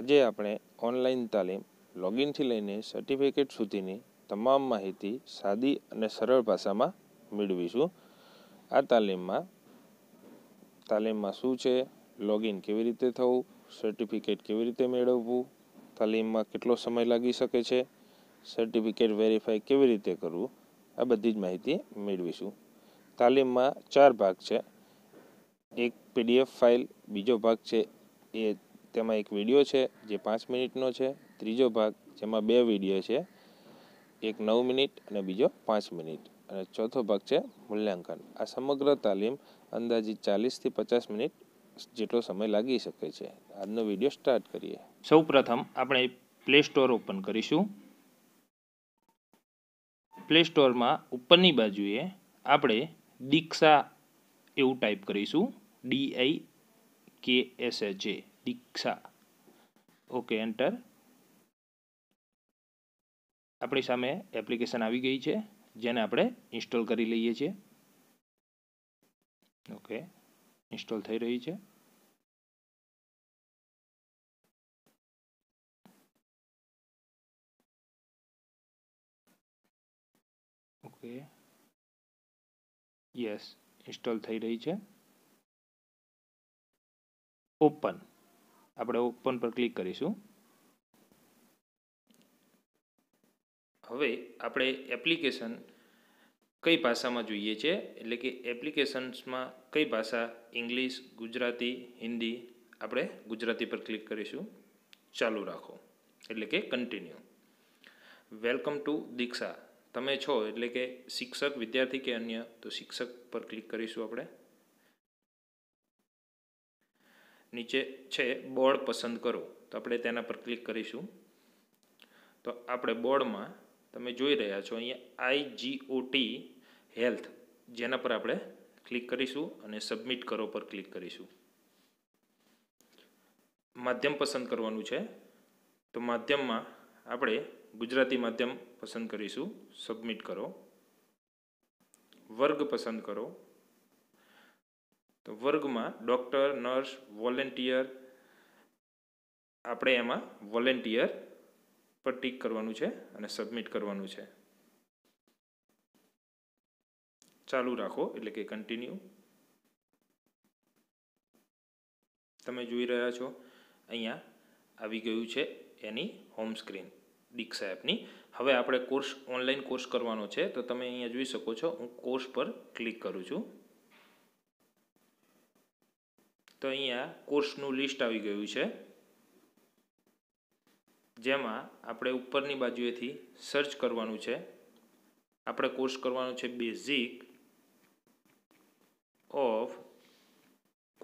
આજે આપણે ઓનલાઈન તાલીમ લોગિનથી લઈને સર્ટિફિકેટ સુધીની તમામ માહિતી સાદી અને સરળ ભાષામાં મેળવીશું આ તાલીમમાં તાલીમમાં શું છે લોગિન કેવી રીતે થવું સર્ટિફિકેટ કેવી રીતે મેળવવું તાલીમમાં કેટલો સમય લાગી શકે છે સર્ટિફિકેટ વેરીફાઈ કેવી રીતે કરવું આ બધી જ માહિતી મેળવીશું તાલીમમાં ચાર ભાગ છે એક પીડીએફ ફાઇલ બીજો ભાગ છે એ તેમાં એક વિડીયો છે જે પાંચ મિનિટનો છે ત્રીજો ભાગ જેમાં બે વિડીયો છે એક નવ મિનિટ અને બીજો પાંચ મિનિટ અને ચોથો ભાગ છે મૂલ્યાંકન આ સમગ્ર તાલીમ અંદાજિત ચાલીસથી પચાસ મિનિટ જેટલો સમય લાગી શકે છે આજનો વિડીયો સ્ટાર્ટ કરીએ સૌ આપણે પ્લે સ્ટોર ઓપન કરીશું પ્લે સ્ટોરમાં ઉપરની બાજુએ આપણે દીક્ષા એવું ટાઈપ કરીશું D I K S H A Diksha okay enter આપણી સામે એપ્લિકેશન આવી ગઈ છે જેને આપણે ઇન્સ્ટોલ કરી લઈએ છીએ ઓકે ઇન્સ્ટોલ થઈ રહી છે ઓકે યસ ઇન્સ્ટોલ થઈ રહી છે ઓપન આપણે ઓપન પર ક્લિક કરીશું હવે આપણે એપ્લિકેશન કઈ ભાષામાં જોઈએ છે એટલે કે એપ્લિકેશન્સમાં કઈ ભાષા ઇંગ્લિશ ગુજરાતી હિન્દી આપણે ગુજરાતી પર ક્લિક કરીશું ચાલુ રાખો એટલે કે કન્ટિન્યુ વેલકમ ટુ દીક્ષા તમે છો એટલે કે શિક્ષક વિદ્યાર્થી કે અન્ય તો શિક્ષક પર ક્લિક કરીશું આપણે નીચે છે બોર્ડ પસંદ કરો તો આપણે તેના પર ક્લિક કરીશું તો આપણે બોર્ડમાં તમે જોઈ રહ્યા છો અહીંયા આઈજીઓટી હેલ્થ જેના પર આપણે ક્લિક કરીશું અને સબમિટ કરો પર ક્લિક કરીશું માધ્યમ પસંદ કરવાનું છે તો માધ્યમમાં આપણે ગુજરાતી માધ્યમ પસંદ કરીશું સબમિટ કરો વર્ગ પસંદ કરો તો વર્ગમાં ડૉક્ટર નર્સ વોલેન્ટિયર આપણે એમાં વોલેન્ટિયર પર ટીક કરવાનું છે અને સબમિટ કરવાનું છે ચાલુ રાખો એટલે કે કન્ટિન્યુ તમે જોઈ રહ્યા છો અહીંયા આવી ગયું છે એની હોમ સ્ક્રીન દીક્ષા એપની હવે આપણે કોર્સ ઓનલાઈન કોર્સ કરવાનો છે તો તમે અહીંયા જોઈ શકો છો હું કોર્સ પર ક્લિક કરું છું તો અહીંયા કોર્સનું લિસ્ટ આવી ગયું છે જેમાં આપણે ઉપરની બાજુએથી સર્ચ કરવાનું છે આપણે કોર્સ કરવાનો છે બેઝિક ઓફ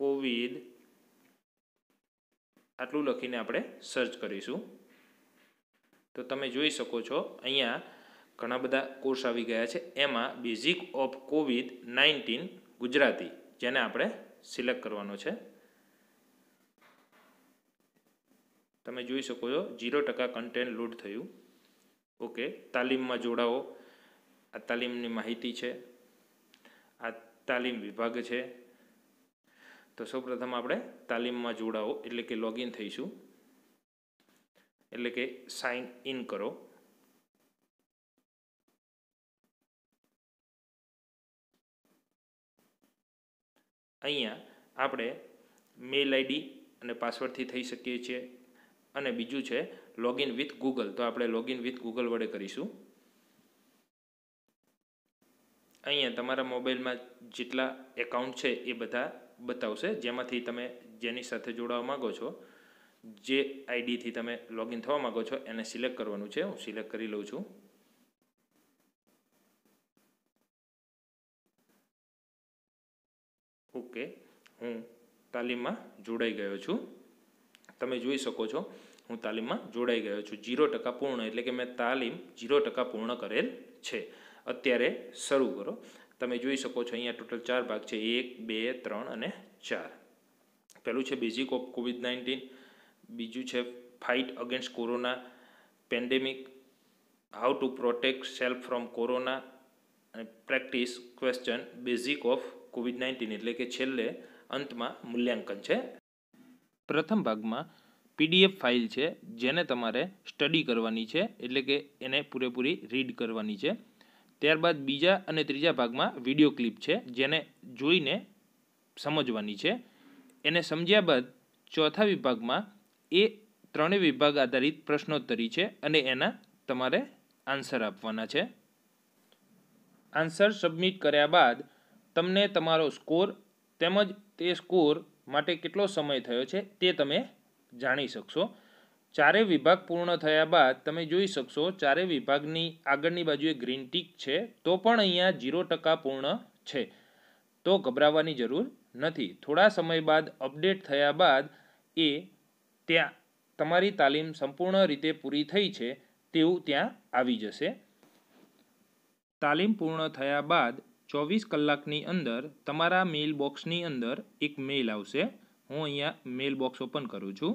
કોવિદ આટલું લખીને આપણે સર્ચ કરીશું તો તમે જોઈ શકો છો અહીંયા ઘણા બધા કોર્સ આવી ગયા છે એમાં basic of COVID nineteen Gujarati જેને આપણે સિલેક્ટ કરવાનો છે તમે જોઈ શકો છો ઝીરો ટકા કન્ટેન્ટ લોડ થયું ઓકે તાલીમમાં જોડાઓ આ તાલીમની માહિતી છે આ તાલીમ વિભાગ છે તો સૌપ્રથમ આપણે તાલીમમાં જોડાઓ એટલે કે લોગિન થઈશું એટલે કે સાઇન ઇન કરો અહીંયા આપણે મેલ આઈડી અને પાસવર્ડથી થઈ શકીએ છીએ અને બીજું છે લોગિન વિથ ગૂગલ તો આપણે લોગિન વિથ ગૂગલ વડે કરીશું અહીંયા તમારા મોબાઈલમાં જેટલા એકાઉન્ટ છે એ બધા બતાવશે જેમાંથી તમે જેની સાથે જોડાવા માગો છો જે આઈડીથી તમે લોગિન થવા માગો છો એને સિલેક્ટ કરવાનું છે હું સિલેક્ટ કરી લઉં છું ઓકે હું તાલીમમાં જોડાઈ ગયો છું તમે જોઈ શકો છો હું તાલીમમાં જોડાઈ ગયો છું જીરો ટકા પૂર્ણ એટલે કે મેં તાલીમ જીરો ટકા પૂર્ણ કરેલ છે અત્યારે શરૂ કરો તમે જોઈ શકો છો અહીંયા ટોટલ ચાર ભાગ છે એક બે ત્રણ અને ચાર પહેલું છે બેઝિક ઓફ કોવિડ નાઇન્ટીન બીજું છે fight against corona pandemic how to protect self from corona અને practice question basic of COVID nineteen એટલે કે છેલ્લે અંતમાં મૂલ્યાંકન છે પ્રથમ ભાગમાં પીડીએફ ફાઇલ છે જેને તમારે સ્ટડી કરવાની છે એટલે કે એને પૂરેપૂરી રીડ કરવાની છે ત્યારબાદ બીજા અને ત્રીજા ભાગમાં વિડીયો ક્લિપ છે જેને જોઈને સમજવાની છે એને સમજ્યા બાદ ચોથા વિભાગમાં એ ત્રણેય વિભાગ આધારિત પ્રશ્નોત્તરી છે અને એના તમારે આન્સર આપવાના છે આન્સર સબમિટ કર્યા બાદ તમને તમારો સ્કોર તેમજ તે સ્કોર માટે કેટલો સમય થયો છે તે તમે જાણી શકશો ચારે વિભાગ પૂર્ણ થયા બાદ તમે જોઈ શકશો ચારે વિભાગની આગળની બાજુએ ગ્રીન ટીક છે તો પણ અહીંયા ઝીરો ટકા પૂર્ણ છે તો ગભરાવાની જરૂર નથી થોડા સમય બાદ અપડેટ થયા બાદ એ ત્યાં તમારી તાલીમ સંપૂર્ણ રીતે પૂરી થઈ છે તેવું ત્યાં આવી જશે તાલીમ પૂર્ણ થયા બાદ ચોવીસ કલાકની અંદર તમારા મેઇલ બોક્સની અંદર એક મેલ આવશે હું અહીંયા મેલ બોક્સ ઓપન કરું છું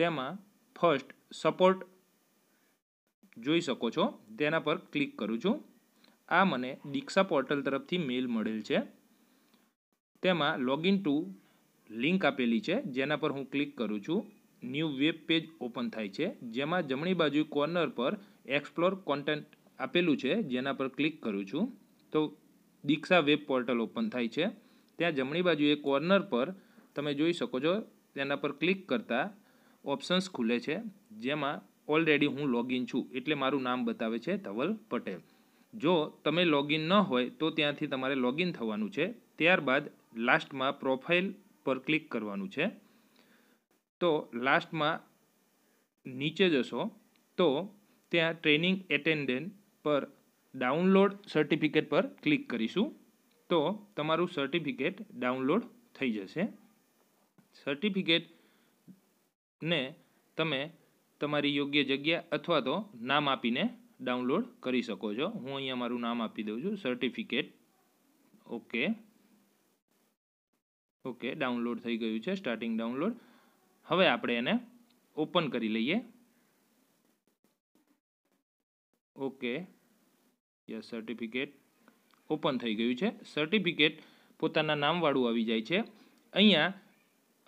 તેમાં ફર્સ્ટ સપોર્ટ જોઈ શકો છો તેના પર ક્લિક કરું છું આ મને દીક્ષા પોર્ટલ તરફથી મેલ મળેલ છે તેમાં લોગિન ટુ લિંક આપેલી છે જેના પર હું ક્લિક કરું છું ન્યૂ વેબ પેજ ઓપન થાય છે જેમાં જમણી બાજુ કોર્નર પર એક્સપ્લોર કોન્ટેન્ટ આપેલું છે જેના પર ક્લિક કરું છું તો દીક્ષા વેબ પોર્ટલ ઓપન થાય છે ત્યાં જમણી બાજુએ કોર્નર પર તમે જોઈ શકો છો તેના પર ક્લિક કરતા ઓપ્શન્સ ખુલે છે જેમાં ઓલરેડી હું લોગિન છું એટલે મારું નામ બતાવે છે ધવલ પટેલ જો તમે લોગિન ન હોય તો ત્યાંથી તમારે લોગિન થવાનું છે ત્યારબાદ લાસ્ટમાં પ્રોફાઇલ પર ક્લિક કરવાનું છે તો લાસ્ટમાં નીચે જશો તો ત્યાં ટ્રેનિંગ એટેન્ડન્ટ પર ડાઉનલોડ સર્ટિફિકેટ પર ક્લિક કરીશું તો તમારું સર્ટિફિકેટ ડાઉનલોડ થઈ જશે સર્ટિફિકેટને તમે તમારી યોગ્ય જગ્યા અથવા તો નામ આપીને ડાઉનલોડ કરી શકો છો હું અહીંયા મારું નામ આપી દઉં છું સર્ટિફિકેટ ઓકે ઓકે ડાઉનલોડ થઈ ગયું છે સ્ટાર્ટિંગ ડાઉનલોડ હવે આપણે એને ઓપન કરી લઈએ ઓકે યસ સર્ટિફિકેટ ઓપન થઈ ગયું છે સર્ટિફિકેટ પોતાના નામવાળું આવી જાય છે અહીંયા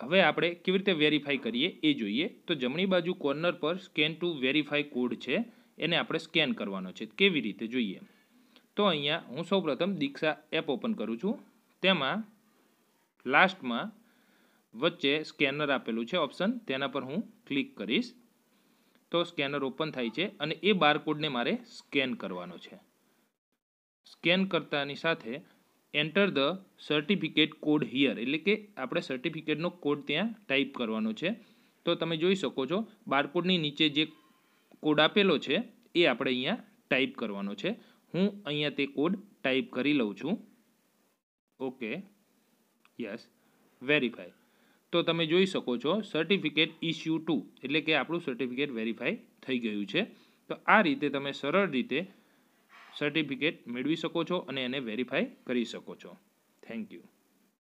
હવે આપણે કેવી રીતે વેરીફાઈ કરીએ એ જોઈએ તો જમણી બાજુ કોર્નર પર સ્કેન ટુ વેરીફાઈ કોડ છે એને આપણે સ્કેન કરવાનો છે કેવી રીતે જોઈએ તો અહીંયા હું સૌપ્રથમ દીક્ષા એપ ઓપન કરું છું તેમાં લાસ્ટમાં વચ્ચે સ્કેનર આપેલું છે ઓપ્શન તેના પર હું ક્લિક કરીશ તો સ્કેનર ઓપન થાય છે અને એ બારકોડને મારે સ્કેન કરવાનો છે સ્કેન કરતાની સાથે enter the certificate code here એટલે કે આપણે સર્ટિફિકેટનો કોડ ત્યાં ટાઈપ કરવાનો છે તો તમે જોઈ શકો છો બારકોડની નીચે જે કોડ આપેલો છે એ આપણે અહીંયા ટાઈપ કરવાનો છે હું અહીંયા તે કોડ ટાઈપ કરી લઉં છું ઓકે યસ વેરીફાઈ તો તમે જોઈ શકો છો સર્ટિફિકેટ ઇસ્યુ ટુ એટલે કે આપણું સર્ટિફિકેટ વેરીફાઈ થઈ ગયું છે તો આ રીતે તમે સરળ રીતે સર્ટિફિકેટ મેળવી શકો છો અને એને વેરીફાય કરી શકો છો થેન્ક યુ